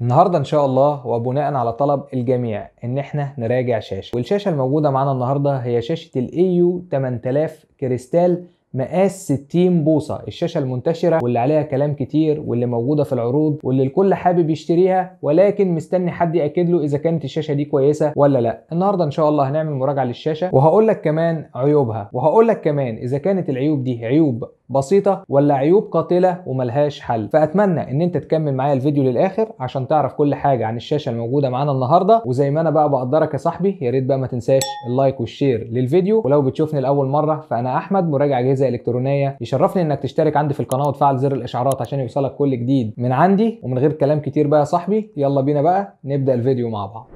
النهارده ان شاء الله وبناء على طلب الجميع ان احنا نراجع شاشه والشاشه الموجوده معانا النهارده هي شاشه الاي يو 8000 كريستال مقاس 60 بوصة الشاشة المنتشرة واللي عليها كلام كتير واللي موجودة في العروض واللي الكل حابب يشتريها ولكن مستني حد يأكد له إذا كانت الشاشة دي كويسة ولا لا النهاردة إن شاء الله هنعمل مراجعة للشاشة وهقول لك كمان عيوبها وهقول لك كمان إذا كانت العيوب دي عيوب بسيطه ولا عيوب قاتله وملهاش حل فاتمنى ان انت تكمل معايا الفيديو للاخر عشان تعرف كل حاجه عن الشاشه الموجوده معانا النهارده وزي ما انا بقى بقدرك يا صاحبي يا ريت بقى ما تنساش اللايك والشير للفيديو ولو بتشوفني لاول مره فانا احمد مراجع اجهزه الكترونيه يشرفني انك تشترك عندي في القناه وتفعل زر الاشعارات عشان يوصلك كل جديد من عندي ومن غير كلام كتير بقى يا صاحبي يلا بينا بقى نبدا الفيديو مع بعض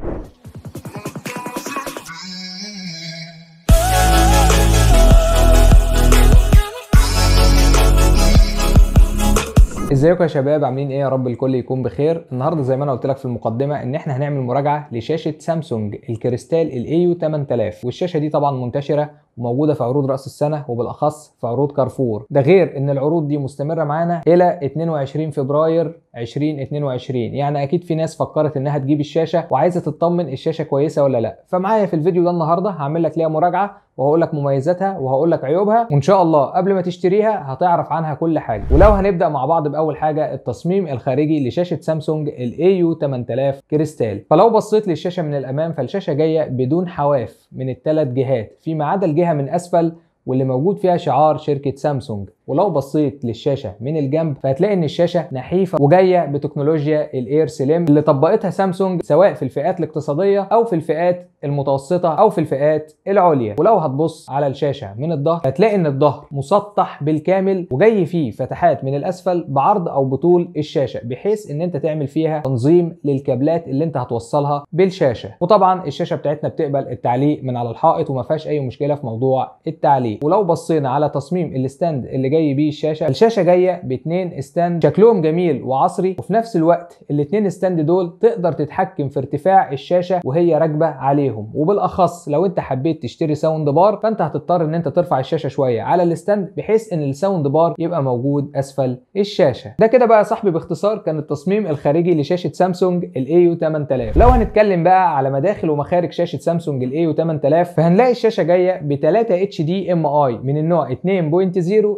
ازيكم يا شباب عاملين ايه يا رب الكل يكون بخير النهارده زي ما انا قلت لك في المقدمه ان احنا هنعمل مراجعه لشاشه سامسونج الكريستال الاي يو 8000 والشاشه دي طبعا منتشره وموجوده في عروض راس السنه وبالاخص في عروض كارفور ده غير ان العروض دي مستمره معانا الى 22 فبراير 2022 يعني اكيد في ناس فكرت انها تجيب الشاشه وعايزه تطمن الشاشه كويسه ولا لا فمعايا في الفيديو ده النهارده هعمل لك ليها مراجعه وهقول لك مميزاتها وهقول لك عيوبها وان شاء الله قبل ما تشتريها هتعرف عنها كل حاجه ولو هنبدا مع بعض باول حاجه التصميم الخارجي لشاشه سامسونج الاي يو 8000 كريستال فلو بصيت للشاشه من الامام فالشاشه جايه بدون حواف من الثلاث جهات فيما عدا الجهه فيها من أسفل واللي موجود فيها شعار شركة سامسونج ولو بصيت للشاشه من الجنب فهتلاقي ان الشاشه نحيفه وجايه بتكنولوجيا الاير سليم اللي طبقتها سامسونج سواء في الفئات الاقتصاديه او في الفئات المتوسطه او في الفئات العليا ولو هتبص على الشاشه من الظهر هتلاقي ان الظهر مسطح بالكامل وجاي فيه فتحات من الاسفل بعرض او بطول الشاشه بحيث ان انت تعمل فيها تنظيم للكابلات اللي انت هتوصلها بالشاشه وطبعا الشاشه بتاعتنا بتقبل التعليق من على الحائط وما فيهاش اي مشكله في موضوع التعليق ولو بصينا على تصميم الستاند اللي جاي جاي بيه الشاشه الشاشه جايه باتنين ستاند شكلهم جميل وعصري وفي نفس الوقت الاتنين ستاند دول تقدر تتحكم في ارتفاع الشاشه وهي راكبه عليهم وبالاخص لو انت حبيت تشتري ساوند بار فانت هتضطر ان انت ترفع الشاشه شويه على الستاند بحيث ان الساوند بار يبقى موجود اسفل الشاشه ده كده بقى يا صاحبي باختصار كان التصميم الخارجي لشاشه سامسونج الاي 8000 لو هنتكلم بقى على مداخل ومخارج شاشه سامسونج الاي 8000 فهنلاقي الشاشه جايه ب 3 اتش دي ام اي من النوع 2.0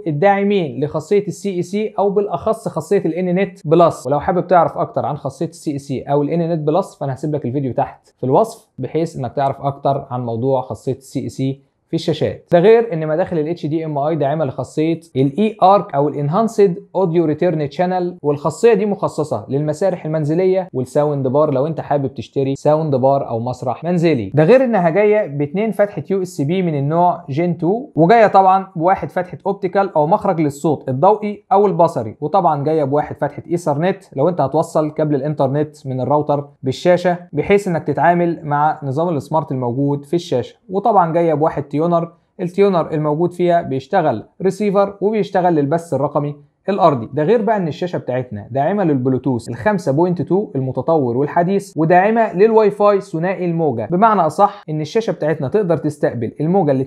الدعم داعمين لخاصيه السي اي سي e او بالاخص خاصيه الان نت بلس ولو حابب تعرف اكتر عن خاصيه السي اي سي e او الان نت بلس فانا هسيب لك الفيديو تحت في الوصف بحيث انك تعرف اكتر عن موضوع خاصيه السي اي سي e في الشاشات ده غير ان مداخل الاتش دي ام اي داعمه لخاصيه الاي ارك او الانهانسد اوديو ريتيرن شانل والخاصيه دي مخصصه للمسارح المنزليه والساوند بار لو انت حابب تشتري ساوند بار او مسرح منزلي ده غير انها جايه باتنين فتحه يو اس بي من النوع جين 2 وجايه طبعا بواحد فتحه اوبتيكال او مخرج للصوت الضوئي او البصري وطبعا جايه بواحد فتحه ايثرنت لو انت هتوصل كابل الانترنت من الراوتر بالشاشه بحيث انك تتعامل مع نظام السمارت الموجود في الشاشه وطبعا جايه بواحد التيونر التيونر الموجود فيها بيشتغل ريسيفر وبيشتغل للبث الرقمي الارضي ده غير بقى ان الشاشه بتاعتنا داعمه للبلوتوث ال 5.2 المتطور والحديث وداعمه للواي فاي ثنائي الموجه بمعنى اصح ان الشاشه بتاعتنا تقدر تستقبل الموجه ال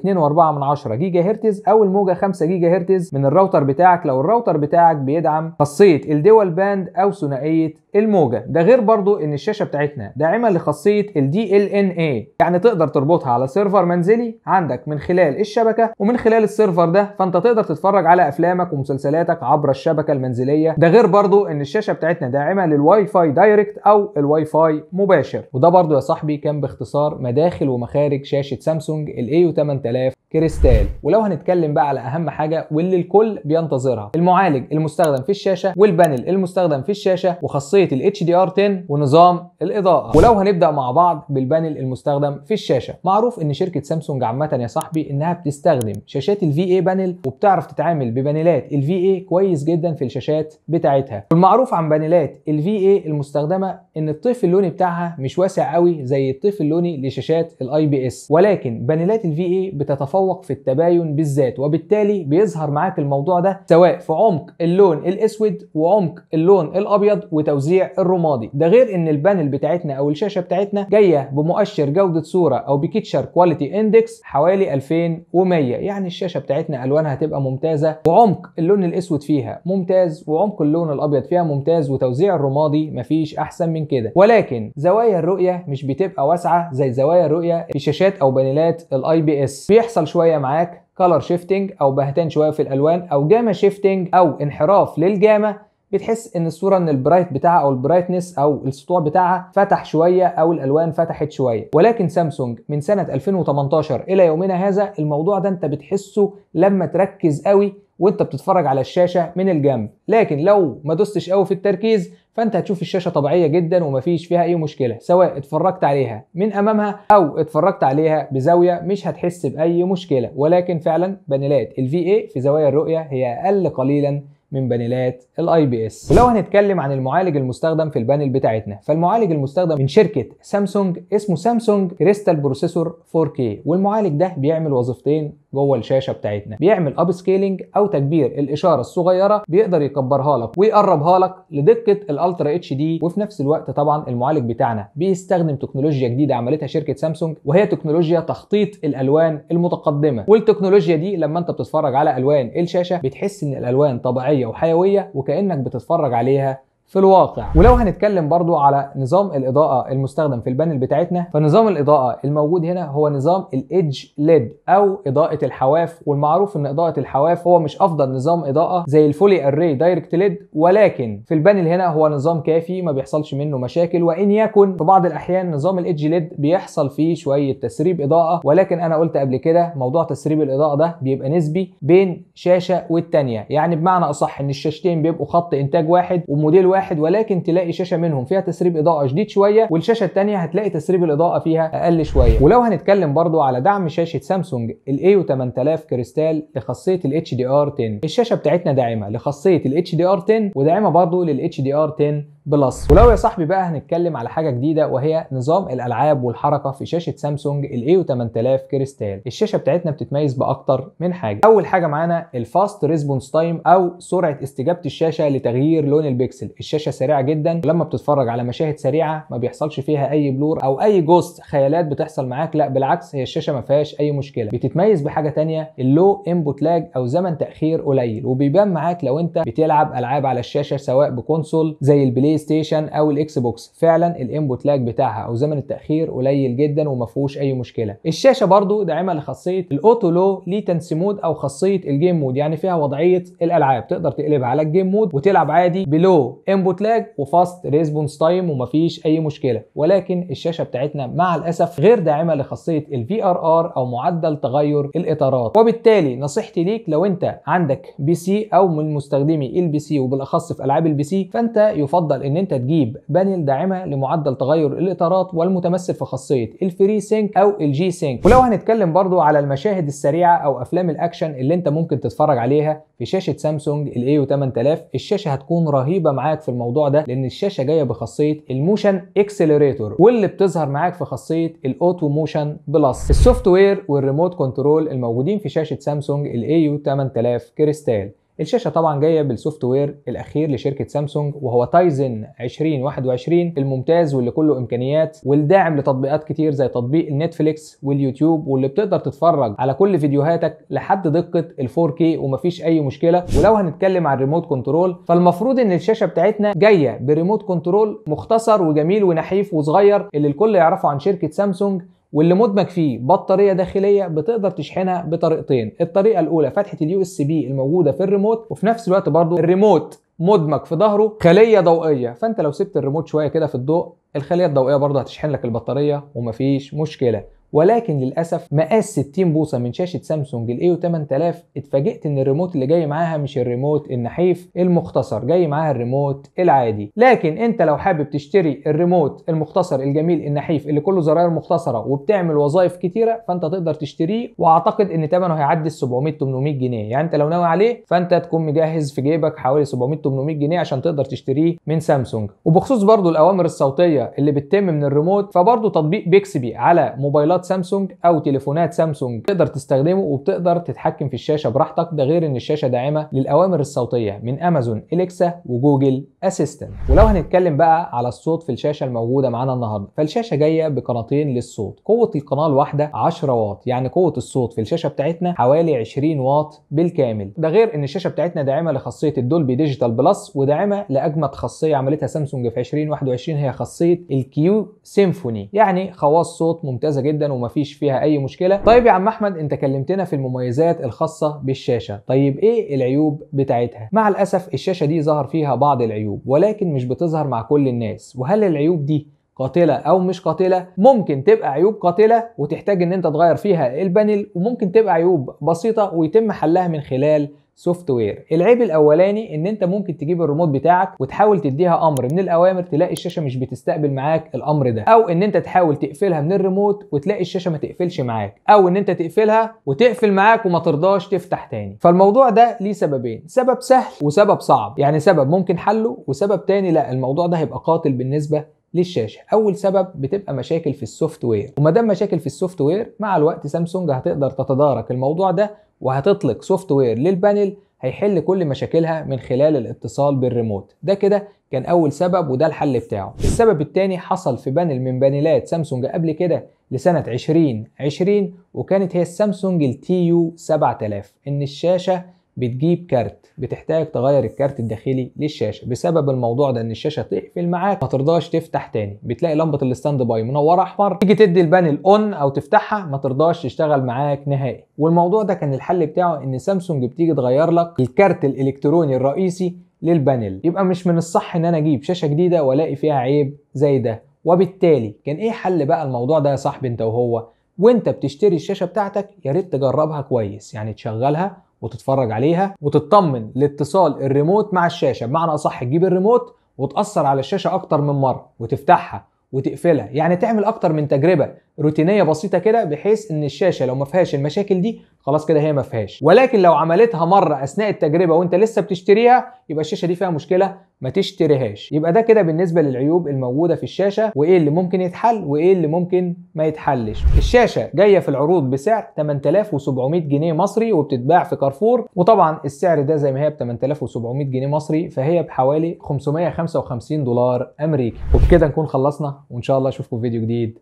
2.4 جيجا هرتز او الموجه 5 جيجا هرتز من الراوتر بتاعك لو الراوتر بتاعك بيدعم خاصيه الدول باند او ثنائيه الموجه ده غير برضو ان الشاشه بتاعتنا داعمه لخاصيه ال DLNA إيه. يعني تقدر تربطها على سيرفر منزلي عندك من خلال الشبكه ومن خلال السيرفر ده فانت تقدر تتفرج على افلامك ومسلسلاتك عبر الشبكه المنزليه ده غير برضو ان الشاشه بتاعتنا داعمه للواي فاي دايركت او الواي فاي مباشر وده برضو يا صاحبي كان باختصار مداخل ومخارج شاشه سامسونج a 8000 كريستال ولو هنتكلم بقى على اهم حاجه واللي الكل بينتظرها المعالج المستخدم في الشاشه والبانل المستخدم في الشاشه وخاصيه خاصية ال HDR10 ونظام الإضاءة ولو هنبدأ مع بعض بالبانل المستخدم في الشاشة معروف إن شركة سامسونج عامة يا صاحبي إنها بتستخدم شاشات ال VA بانل وبتعرف تتعامل ببانيلات ال VA كويس جدا في الشاشات بتاعتها والمعروف عن بانيلات ال VA المستخدمة إن الطيف اللوني بتاعها مش واسع قوي زي الطيف اللوني لشاشات الاي بي اس ولكن بانيلات الفي اي بتتفوق في التباين بالذات وبالتالي بيظهر معاك الموضوع ده سواء في عمق اللون الاسود وعمق اللون الابيض وتوزيع التوزيع الرمادي ده غير ان البانل بتاعتنا او الشاشه بتاعتنا جايه بمؤشر جوده صوره او بكيتشر كواليتي اندكس حوالي 2100 يعني الشاشه بتاعتنا الوانها هتبقى ممتازه وعمق اللون الاسود فيها ممتاز وعمق اللون الابيض فيها ممتاز وتوزيع الرمادي مفيش احسن من كده ولكن زوايا الرؤيه مش بتبقى واسعه زي زوايا الرؤيه في شاشات او بانيلات الاي بي اس بيحصل شويه معاك كلر شيفتنج او بهتان شويه في الالوان او جاما شيفتنج او انحراف للجاما بتحس ان الصوره ان البرايت بتاعها او البرايتنس او السطوع بتاعها فتح شويه او الالوان فتحت شويه ولكن سامسونج من سنه 2018 الى يومنا هذا الموضوع ده انت بتحسه لما تركز قوي وانت بتتفرج على الشاشه من الجنب لكن لو ما دوستش قوي في التركيز فانت هتشوف الشاشه طبيعيه جدا ومفيش فيها اي مشكله سواء اتفرجت عليها من امامها او اتفرجت عليها بزاويه مش هتحس باي مشكله ولكن فعلا بنلات الفي اي في زوايا الرؤيه هي اقل قليلا من بانيلات الاي بي اس ولو هنتكلم عن المعالج المستخدم في البانل بتاعتنا فالمعالج المستخدم من شركه سامسونج اسمه سامسونج كريستال بروسيسور 4K والمعالج ده بيعمل وظيفتين جوه الشاشه بتاعتنا بيعمل اب سكيلينج او تكبير الاشاره الصغيره بيقدر يكبرها لك ويقربها لك لدقه الالترا اتش دي وفي نفس الوقت طبعا المعالج بتاعنا بيستخدم تكنولوجيا جديده عملتها شركه سامسونج وهي تكنولوجيا تخطيط الالوان المتقدمه والتكنولوجيا دي لما انت بتتفرج على الوان الشاشه بتحس ان الالوان طبيعيه وحيويه وكانك بتتفرج عليها في الواقع ولو هنتكلم برضو على نظام الاضاءه المستخدم في البانل بتاعتنا فنظام الاضاءه الموجود هنا هو نظام الايدج ليد او اضاءه الحواف والمعروف ان اضاءه الحواف هو مش افضل نظام اضاءه زي الفولي اري دايركت ليد ولكن في البانل هنا هو نظام كافي ما بيحصلش منه مشاكل وان يكن في بعض الاحيان نظام الايدج ليد بيحصل فيه شويه تسريب اضاءه ولكن انا قلت قبل كده موضوع تسريب الاضاءه ده بيبقى نسبي بين شاشه والتانيه يعني بمعنى اصح ان الشاشتين بيبقوا خط انتاج واحد وموديل واحد واحد ولكن تلاقي شاشه منهم فيها تسريب اضاءه شديد شويه والشاشه الثانيه هتلاقي تسريب الاضاءه فيها اقل شويه ولو هنتكلم برضو على دعم شاشه سامسونج الايو 8000 كريستال لخاصيه الاتش دي ار 10 الشاشه بتاعتنا داعمه لخاصيه الاتش دي ار 10 وداعمه برضو للاتش دي ار 10 بلس ولو يا صاحبي بقى هنتكلم على حاجه جديده وهي نظام الالعاب والحركه في شاشه سامسونج الاي 8000 كريستال الشاشه بتاعتنا بتتميز باكتر من حاجه اول حاجه معانا الفاست ريسبونس تايم او سرعه استجابه الشاشه لتغيير لون البكسل الشاشه سريعه جدا ولما بتتفرج على مشاهد سريعه ما بيحصلش فيها اي بلور او اي جوست خيالات بتحصل معاك لا بالعكس هي الشاشه ما فيهاش اي مشكله بتتميز بحاجه ثانيه اللو انبوت لاج او زمن تاخير قليل وبيبان معاك لو انت بتلعب العاب على الشاشه سواء بكونسول زي البلاي البلاي ستيشن او الاكس بوكس فعلا الانبوت لاج بتاعها او زمن التاخير قليل جدا وما فيهوش اي مشكله الشاشه برضو داعمه لخاصيه الاوتو لو ليتنسي مود او خاصيه الجيم مود يعني فيها وضعيه الالعاب تقدر تقلبها على الجيم مود وتلعب عادي بلو انبوت لاج وفاست ريسبونس تايم وما فيش اي مشكله ولكن الشاشه بتاعتنا مع الاسف غير داعمه لخاصيه الفي ار ار او معدل تغير الاطارات وبالتالي نصيحتي ليك لو انت عندك بي سي او من مستخدمي البي سي وبالاخص في العاب البي سي فانت يفضل ان انت تجيب بانل داعمه لمعدل تغير الاطارات والمتمثل في خاصيه الفري سينك او الجي سينك ولو هنتكلم برضو على المشاهد السريعه او افلام الاكشن اللي انت ممكن تتفرج عليها في شاشه سامسونج الاي 8000 الشاشه هتكون رهيبه معاك في الموضوع ده لان الشاشه جايه بخاصيه الموشن اكسلريتور واللي بتظهر معاك في خاصيه الاوتو موشن بلس السوفت وير والريموت كنترول الموجودين في شاشه سامسونج الاي 8000 كريستال الشاشه طبعا جايه بالسوفت وير الاخير لشركه سامسونج وهو تايزن 2021 الممتاز واللي كله امكانيات والداعم لتطبيقات كتير زي تطبيق نتفليكس واليوتيوب واللي بتقدر تتفرج على كل فيديوهاتك لحد دقه ال 4K ومفيش اي مشكله ولو هنتكلم عن الريموت كنترول فالمفروض ان الشاشه بتاعتنا جايه بريموت كنترول مختصر وجميل ونحيف وصغير اللي الكل يعرفه عن شركه سامسونج واللي مدمج فيه بطاريه داخليه بتقدر تشحنها بطريقتين الطريقه الاولى فتحه اليو اس بي الموجوده في الريموت وفي نفس الوقت برضو الريموت مدمج في ظهره خليه ضوئيه فانت لو سبت الريموت شويه كده في الضوء الخليه الضوئيه برضو هتشحن لك البطاريه ومفيش مشكله ولكن للاسف مقاس 60 بوصه من شاشه سامسونج الاي 8000 اتفاجئت ان الريموت اللي جاي معاها مش الريموت النحيف المختصر جاي معاها الريموت العادي لكن انت لو حابب تشتري الريموت المختصر الجميل النحيف اللي كله زراير مختصره وبتعمل وظائف كتيره فانت تقدر تشتريه واعتقد ان ثمنه هيعدي ال 700 800 جنيه يعني انت لو ناوي عليه فانت تكون مجهز في جيبك حوالي 700 800 جنيه عشان تقدر تشتريه من سامسونج وبخصوص برضو الاوامر الصوتيه اللي بتتم من الريموت فبرضو تطبيق بيكسبي على موبايلات ايربودات سامسونج او تليفونات سامسونج تقدر تستخدمه وبتقدر تتحكم في الشاشه براحتك ده غير ان الشاشه داعمه للاوامر الصوتيه من امازون اليكسا وجوجل اسيستنت ولو هنتكلم بقى على الصوت في الشاشه الموجوده معانا النهارده فالشاشه جايه بقناتين للصوت قوه القناه الواحده 10 واط يعني قوه الصوت في الشاشه بتاعتنا حوالي 20 واط بالكامل ده غير ان الشاشه بتاعتنا داعمه لخاصيه الدولبي ديجيتال بلس وداعمه لاجمد خاصيه عملتها سامسونج في 2021 هي خاصيه الكيو سيمفوني يعني خواص صوت ممتازه جدا ومفيش فيها اي مشكله طيب يا عم احمد انت كلمتنا في المميزات الخاصه بالشاشه طيب ايه العيوب بتاعتها مع الاسف الشاشه دي ظهر فيها بعض العيوب ولكن مش بتظهر مع كل الناس وهل العيوب دي قاتله او مش قاتله ممكن تبقى عيوب قاتله وتحتاج ان انت تغير فيها البانل وممكن تبقى عيوب بسيطه ويتم حلها من خلال سوفت وير العيب الاولاني ان انت ممكن تجيب الريموت بتاعك وتحاول تديها امر من الاوامر تلاقي الشاشه مش بتستقبل معاك الامر ده او ان انت تحاول تقفلها من الريموت وتلاقي الشاشه ما تقفلش معاك او ان انت تقفلها وتقفل معاك وما ترضاش تفتح تاني فالموضوع ده ليه سببين سبب سهل وسبب صعب يعني سبب ممكن حله وسبب تاني لا الموضوع ده هيبقى قاتل بالنسبه للشاشه اول سبب بتبقى مشاكل في السوفت وير وما دام مشاكل في السوفت وير مع الوقت سامسونج هتقدر تتدارك الموضوع ده وهتطلق سوفت وير للبانل هيحل كل مشاكلها من خلال الاتصال بالريموت ده كده كان اول سبب وده الحل بتاعه السبب الثاني حصل في بانل من بانلات سامسونج قبل كده لسنه 2020 وكانت هي السامسونج التي يو 7000 ان الشاشه بتجيب كارت بتحتاج تغير الكارت الداخلي للشاشه بسبب الموضوع ده ان الشاشه تقفل معاك ما ترضاش تفتح تاني بتلاقي لمبه الستاند باي منوره احمر تيجي تدي البانل اون او تفتحها ما ترضاش تشتغل معاك نهائي والموضوع ده كان الحل بتاعه ان سامسونج بتيجي تغير لك الكارت الالكتروني الرئيسي للبانل يبقى مش من الصح ان انا اجيب شاشه جديده والاقي فيها عيب زي ده وبالتالي كان ايه حل بقى الموضوع ده يا صاحبي انت وهو وانت بتشتري الشاشه بتاعتك يا ريت تجربها كويس يعني تشغلها وتتفرج عليها وتطمن لاتصال الريموت مع الشاشه بمعنى اصح تجيب الريموت وتاثر على الشاشه اكتر من مره وتفتحها وتقفلها يعني تعمل اكتر من تجربه روتينيه بسيطه كده بحيث ان الشاشه لو ما فيهاش المشاكل دي خلاص كده هي ما فيهاش ولكن لو عملتها مره اثناء التجربه وانت لسه بتشتريها يبقى الشاشه دي فيها مشكله ما تشتريهاش يبقى ده كده بالنسبه للعيوب الموجوده في الشاشه وايه اللي ممكن يتحل وايه اللي ممكن ما يتحلش الشاشه جايه في العروض بسعر 8700 جنيه مصري وبتتباع في كارفور وطبعا السعر ده زي ما هي ب 8700 جنيه مصري فهي بحوالي 555 دولار امريكي وبكده نكون خلصنا وان شاء الله اشوفكم في فيديو جديد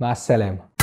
مع السلامه